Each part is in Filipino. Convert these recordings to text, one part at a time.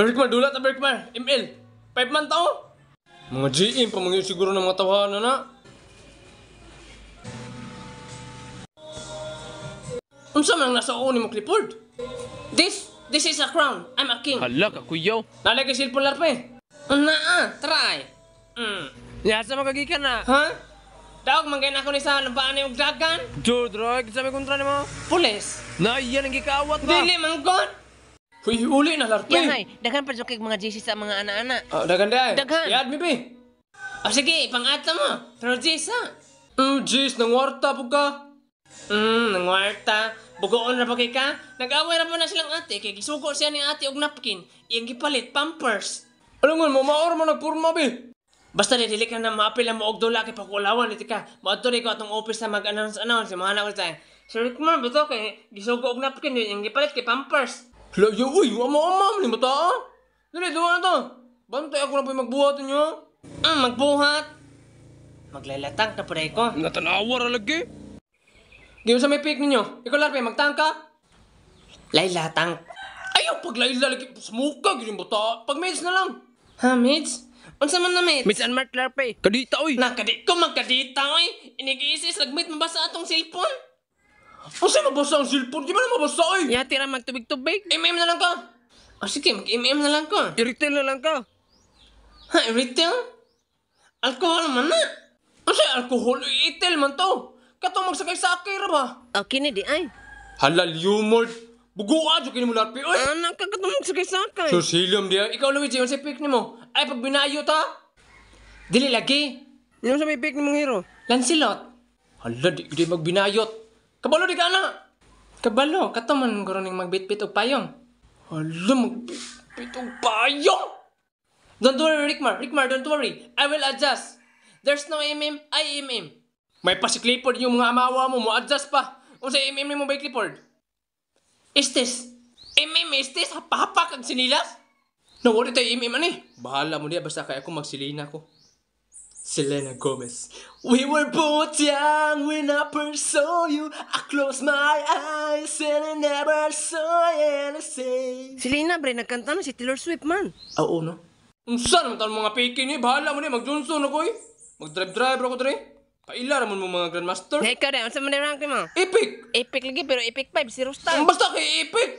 Berkmar, dulat na Berkmar. ML. 5 man tao. Mga GM, pamangyo siguro ng mga tawahan na na. Unsa man nasa uon ni mo clipboard? This, this is a crown. I'm a king. Hala ka kuyaw. Nalagay cellphone larpa eh. Una ah, try. Mm. Ya sa magagikan na. Ha? Daog manggain ako ni sa lambaan ni Ugdagan. Jodrog, sa may kontra ni mo? Pulis. Na iyan ang gikawat ba? Dili manggod. Huy, uli na larpe. Yahay, daghan pa jokig mga JC sa mga ana-ana. Oh, daghan dai. Daghan. Yad mi bi. Oh, ah, sige, pang-ata mo. Pero JC ha. Oh, JC, nangwarta po ka. Hmm, nangwarta. Bugoon na ba kay ka? Nag-away na po na silang ate kay gisugo siya ni ate og napkin. Iyang gipalit pampers. Alungon mo, maor mo nagpurma bi. Basta dili ka na maapil mo og dula kay pakulawan niti ka. Moadto ko atong office na mag-announce announce mga anak ko tay. Sir Rickman, bitaw kay gisugo og napkin Iyang gipalit kay pampers. Layo, uy! Wama ka ma'am, limata ah! Dali, duwa na to! Bantay ako na po yung magbuhatin niyo! Ah, hmm, magbuhat! Maglalatang na pare ko. Natanawa ra lagi. Giyo sa may pick ninyo. Ikaw larpe, magtang Laylatang. Ayaw pag laylalagi. Smoke ka, giling bata. Pag mates na lang. Ha, mates? Unsa man na mates? Mates and Mark Larpe. Kadita, oy! kadi ko magkadita, oy! Inigiisis, lagmit mabasa atong cellphone. Kasi mabasa ang cellphone. Di ba na mabasa ay? Yati na magtubig-tubig. MM na lang ka. O ah, sige, mag-MM na lang ka. I-retail na lang ka. Ha, retail? Alkohol man na. Kasi alkohol, i-retail man to. Katong magsakay sa akira ba? O na di ay. Halal humor. Buguan jo kini mo larpi oy. ka, ah, nakakatong magsakay sa akay. So silom dia. Ikaw Luigi, sa pick mo. Ay pag binayot ta. Dili lagi. Nimo sa may pick nimo hero? Lancelot. Hala, di, di magbinayot. Kabalo di ka na! Kabalo, kataman ko rin magbitbit og payong. Hala, magbitbit og payong! Don't worry, Rickmar. Rickmar, don't worry. I will adjust. There's no MM, I MM. May pa si Clifford yung mga amawa mo, mo adjust pa. Unsa MM mo ba Clifford? Estes. MM Estes, hapahapa kag sinilas? Nawari tayo MM ani. Bahala mo diya, basta kaya ako magsilina ko. Selena Gomez. We were both young when I first saw you. I close my eyes and I never saw anything. Selena, bre, nagkanta na si Taylor Swift man. Ah, oo, no? Saan naman tayo mga piki ni? Bahala mo ni, mag-Johnson ako eh. Mag-drive-drive ako, dre. Paila naman mo mga Grandmaster. Hey, ikaw rin, ano rank mo? Epic! Epic lagi, pero Epic 5, zero star. Basta kay Epic!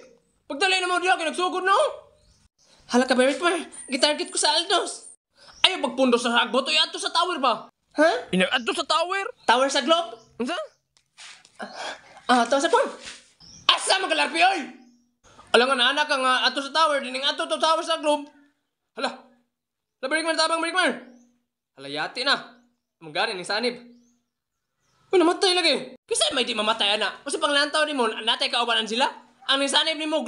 Pagdalay na mo diyan, kinagsugod no? Hala ka, Beric, Gitarget ko sa Aldos. Ayaw pagpundo sa hagbo to eh, ato sa tower ba? Ha? Huh? ato sa tower? Tower sa globe? Unsa? Ah, uh, ah, to sa pon. Asa magalarpi oy? Alang nga anak ka uh, ato sa tower dining ato to tower sa globe. Hala. Labirik man tabang birik man. Hala yati na. Mangari ni sanib. Uy, namatay lagi. Kasi may di mamatay na. Kasi pang lantaw ni mo, natay kaubanan sila. Ang ni sanib ni mo,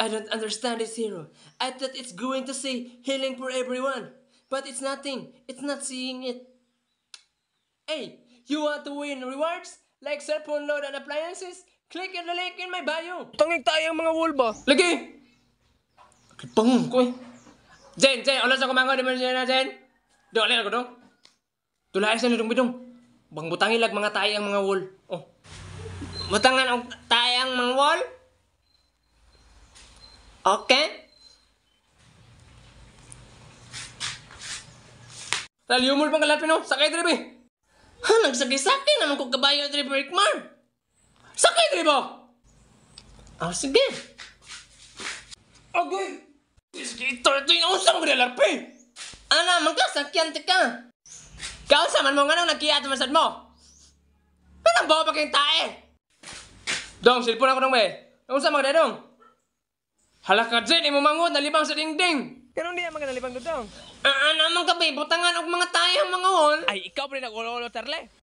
I don't understand this hero. I thought it's going to say healing for everyone but it's nothing. It's not seeing it. 8. You want to win rewards like cellphone load and appliances? Click on the link in my bio. Tangig tayo ang mga wolba. Lagi! Pang ko eh. Jen, Jen, ulas ako mangon. Di mo na, Jen? Di, alin ako dong. Tulay sa nilong bidong. Bang butangin lag mga tayo ang mga wall. Oh. Butangan ang tayo ang mga wall? Okay. Talyumol pang kalat pino, oh. sakay diri Ha, nagsagi-sakay naman ko kabayo diri Brickmar. Sakay diri ba? Ah, sige. Okay. Sige, ito ito yung usang mga larpi. Ana, magkasakyan ti ka. Kau sa man mo nga nang nakiyat masad mo. Anong bawa pa kayong tae? Dong, silpon ako nang may. Nung sa mga dadong. Halakadze, ni mo na libang sa dingding. Ganun diya mga nalibang dudong. Oh? Ah, ah ano mga gabay, butangan og mga tayang mga hol. Ay, ikaw pre nag-ulo-ulo, Tarle.